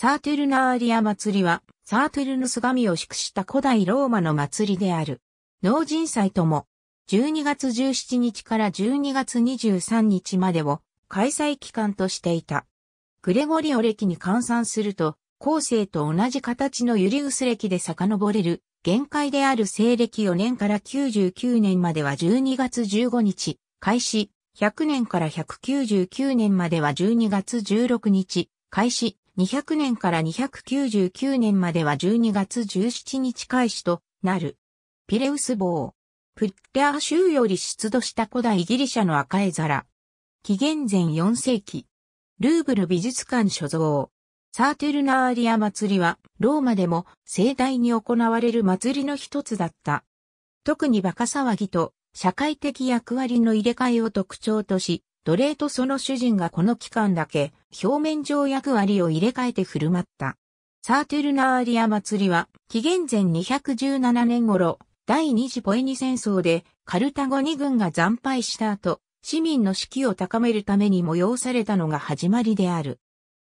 サーテルナーリア祭りは、サーテルヌス神を祝した古代ローマの祭りである。農人祭とも、12月17日から12月23日までを開催期間としていた。グレゴリオ歴に換算すると、後世と同じ形のユリウス歴で遡れる、限界である西暦4年から99年までは12月15日、開始、100年から199年までは12月16日、開始、200年から299年までは12月17日開始となる。ピレウス号。プッテアー州より出土した古代ギリシャの赤絵皿。紀元前4世紀。ルーブル美術館所蔵。サーテルナーリア祭りは、ローマでも盛大に行われる祭りの一つだった。特にバカ騒ぎと社会的役割の入れ替えを特徴とし、奴隷とその主人がこの期間だけ表面上役割を入れ替えて振る舞った。サーテルナーリア祭りは、紀元前217年頃、第二次ポエニ戦争でカルタゴ2軍が惨敗した後、市民の士気を高めるために催されたのが始まりである。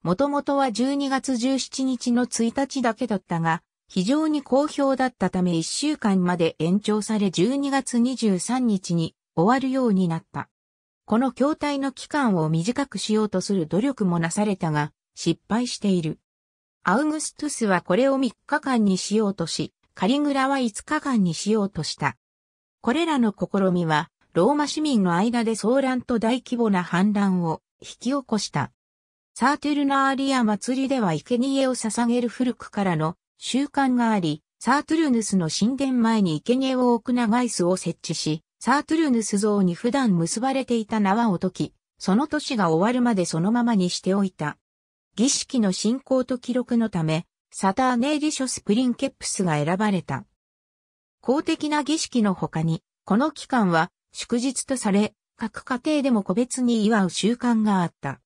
もともとは12月17日の1日だけだったが、非常に好評だったため1週間まで延長され12月23日に終わるようになった。この筐体の期間を短くしようとする努力もなされたが、失敗している。アウグストゥスはこれを3日間にしようとし、カリグラは5日間にしようとした。これらの試みは、ローマ市民の間で騒乱と大規模な反乱を引き起こした。サーテルナーリア祭りでは生贄を捧げる古くからの習慣があり、サートゥルヌスの神殿前に生贄を置く長い巣を設置し、サートゥルヌス像に普段結ばれていた縄を解き、その年が終わるまでそのままにしておいた。儀式の進行と記録のため、サターネーリショスプリンケップスが選ばれた。公的な儀式の他に、この期間は祝日とされ、各家庭でも個別に祝う習慣があった。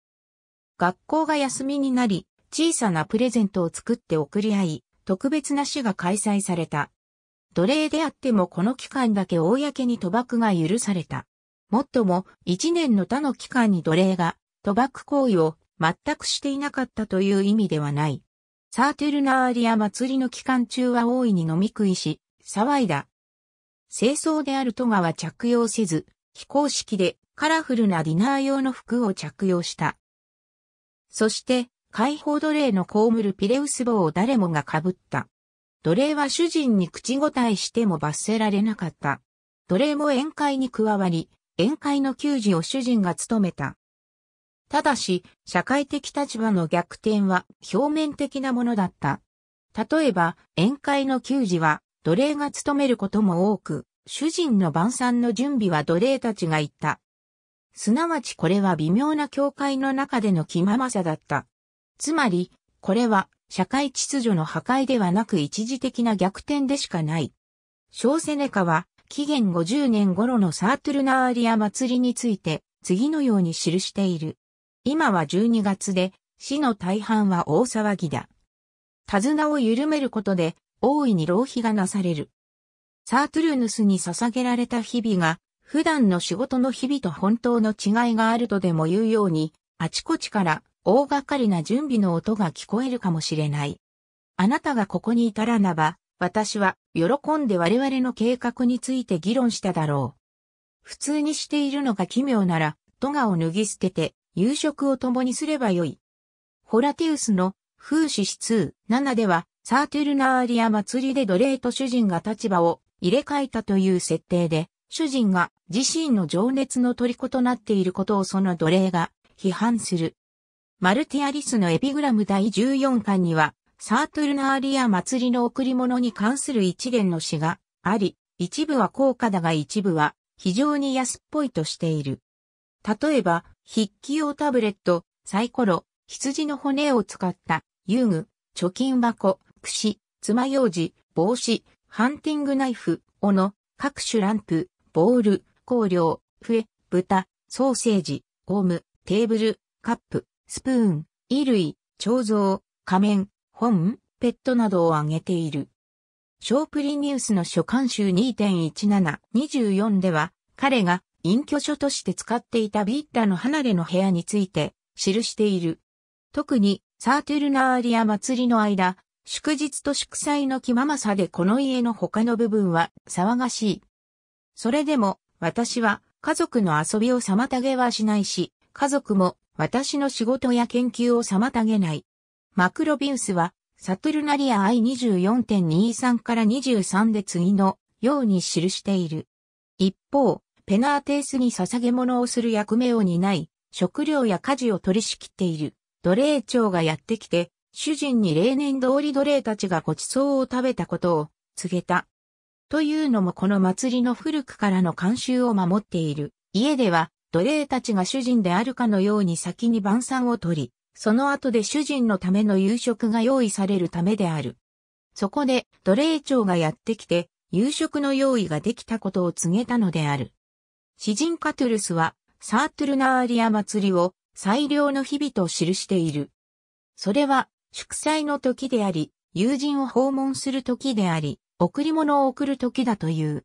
学校が休みになり、小さなプレゼントを作って贈り合い、特別な死が開催された。奴隷であってもこの期間だけ公に賭博が許された。もっとも、一年の他の期間に奴隷が、賭博行為を全くしていなかったという意味ではない。サーテルナーリア祭りの期間中は大いに飲み食いし、騒いだ。清掃であるトガは着用せず、非公式でカラフルなディナー用の服を着用した。そして、解放奴隷の被るピレウス帽を誰もが被った。奴隷は主人に口答えしても罰せられなかった。奴隷も宴会に加わり、宴会の給仕を主人が務めた。ただし、社会的立場の逆転は表面的なものだった。例えば、宴会の給仕は奴隷が務めることも多く、主人の晩餐の準備は奴隷たちが言った。すなわちこれは微妙な境界の中での気ままさだった。つまり、これは社会秩序の破壊ではなく一時的な逆転でしかない。小セネカは、紀元50年頃のサートゥルナーリア祭りについて、次のように記している。今は12月で、死の大半は大騒ぎだ。手綱を緩めることで、大いに浪費がなされる。サートゥルヌスに捧げられた日々が、普段の仕事の日々と本当の違いがあるとでも言うように、あちこちから大掛かりな準備の音が聞こえるかもしれない。あなたがここにいたらなば、私は喜んで我々の計画について議論しただろう。普通にしているのが奇妙なら、トガを脱ぎ捨てて、夕食を共にすればよい。ホラティウスの風刺指数7では、サーテルナーリア祭りで奴隷と主人が立場を入れ替えたという設定で、主人が自身の情熱の虜となっていることをその奴隷が批判する。マルティアリスのエピグラム第14巻には、サートゥルナーリア祭りの贈り物に関する一連の詩があり、一部は高価だが一部は非常に安っぽいとしている。例えば、筆記用タブレット、サイコロ、羊の骨を使った遊具、貯金箱、串、爪楊枝、帽子、ハンティングナイフ、斧、各種ランプ、ボール、香料、笛、豚、ソーセージ、ゴム、テーブル、カップ、スプーン、衣類、彫像、仮面、本、ペットなどを挙げている。ショープリニュースの書簡集2.1724では、彼が隠居所として使っていたビッラの離れの部屋について記している。特にサーテルナーリア祭りの間、祝日と祝祭の気ままさでこの家の他の部分は騒がしい。それでも私は家族の遊びを妨げはしないし、家族も私の仕事や研究を妨げない。マクロビウスは、サトルナリア I24.23 から23で次のように記している。一方、ペナーテースに捧げ物をする役目を担い、食料や家事を取り仕切っている奴隷長がやってきて、主人に例年通り奴隷たちがごちそうを食べたことを告げた。というのもこの祭りの古くからの慣習を守っている。家では奴隷たちが主人であるかのように先に晩餐を取り、その後で主人のための夕食が用意されるためである。そこで奴隷長がやってきて、夕食の用意ができたことを告げたのである。詩人カトゥルスは、サートゥルナーリア祭りを最良の日々と記している。それは、祝祭の時であり、友人を訪問する時であり、贈り物を贈る時だという。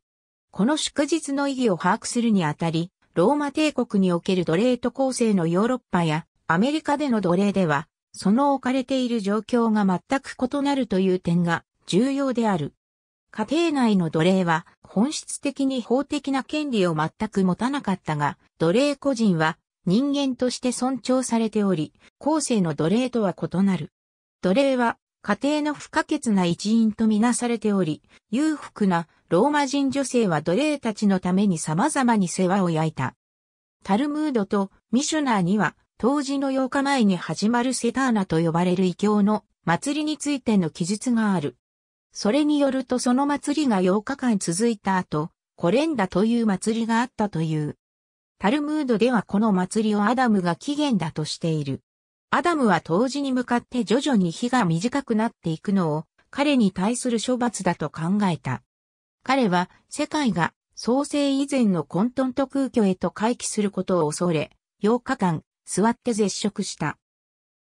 この祝日の意義を把握するにあたり、ローマ帝国における奴隷と構成のヨーロッパやアメリカでの奴隷では、その置かれている状況が全く異なるという点が重要である。家庭内の奴隷は本質的に法的な権利を全く持たなかったが、奴隷個人は人間として尊重されており、後世の奴隷とは異なる。奴隷は家庭の不可欠な一員とみなされており、裕福なローマ人女性は奴隷たちのために様々に世話を焼いた。タルムードとミシュナーには、当時の8日前に始まるセターナと呼ばれる異教の祭りについての記述がある。それによるとその祭りが8日間続いた後、コレンダという祭りがあったという。タルムードではこの祭りをアダムが起源だとしている。アダムは当時に向かって徐々に日が短くなっていくのを彼に対する処罰だと考えた。彼は世界が創生以前の混沌と空虚へと回帰することを恐れ、8日間座って絶食した。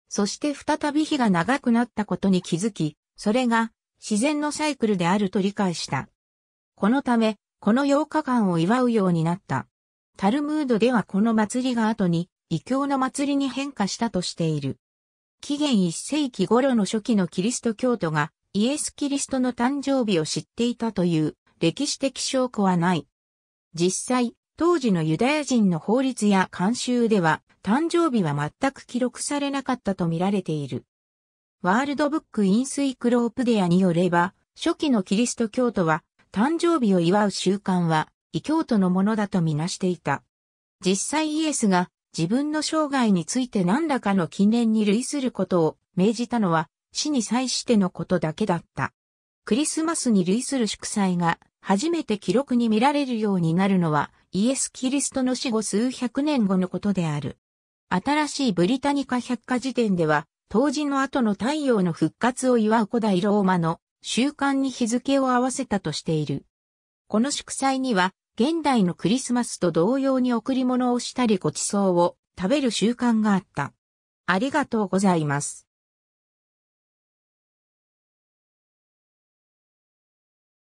そして再び日が長くなったことに気づき、それが自然のサイクルであると理解した。このため、この8日間を祝うようになった。タルムードではこの祭りが後に異教の祭りに変化したとしている。紀元一世紀頃の初期のキリスト教徒がイエス・キリストの誕生日を知っていたという歴史的証拠はない。実際、当時のユダヤ人の法律や慣習では誕生日は全く記録されなかったと見られている。ワールドブック・インスイクロープデアによれば、初期のキリスト教徒は誕生日を祝う習慣は異教徒のものだとみなしていた。実際イエスが自分の生涯について何らかの記念に類することを命じたのは死に際してのことだけだった。クリスマスに類する祝祭が初めて記録に見られるようになるのはイエス・キリストの死後数百年後のことである。新しいブリタニカ百科事典では、当時の後の太陽の復活を祝う古代ローマの習慣に日付を合わせたとしている。この祝祭には現代のクリスマスと同様に贈り物をしたりご馳走を食べる習慣があった。ありがとうございます。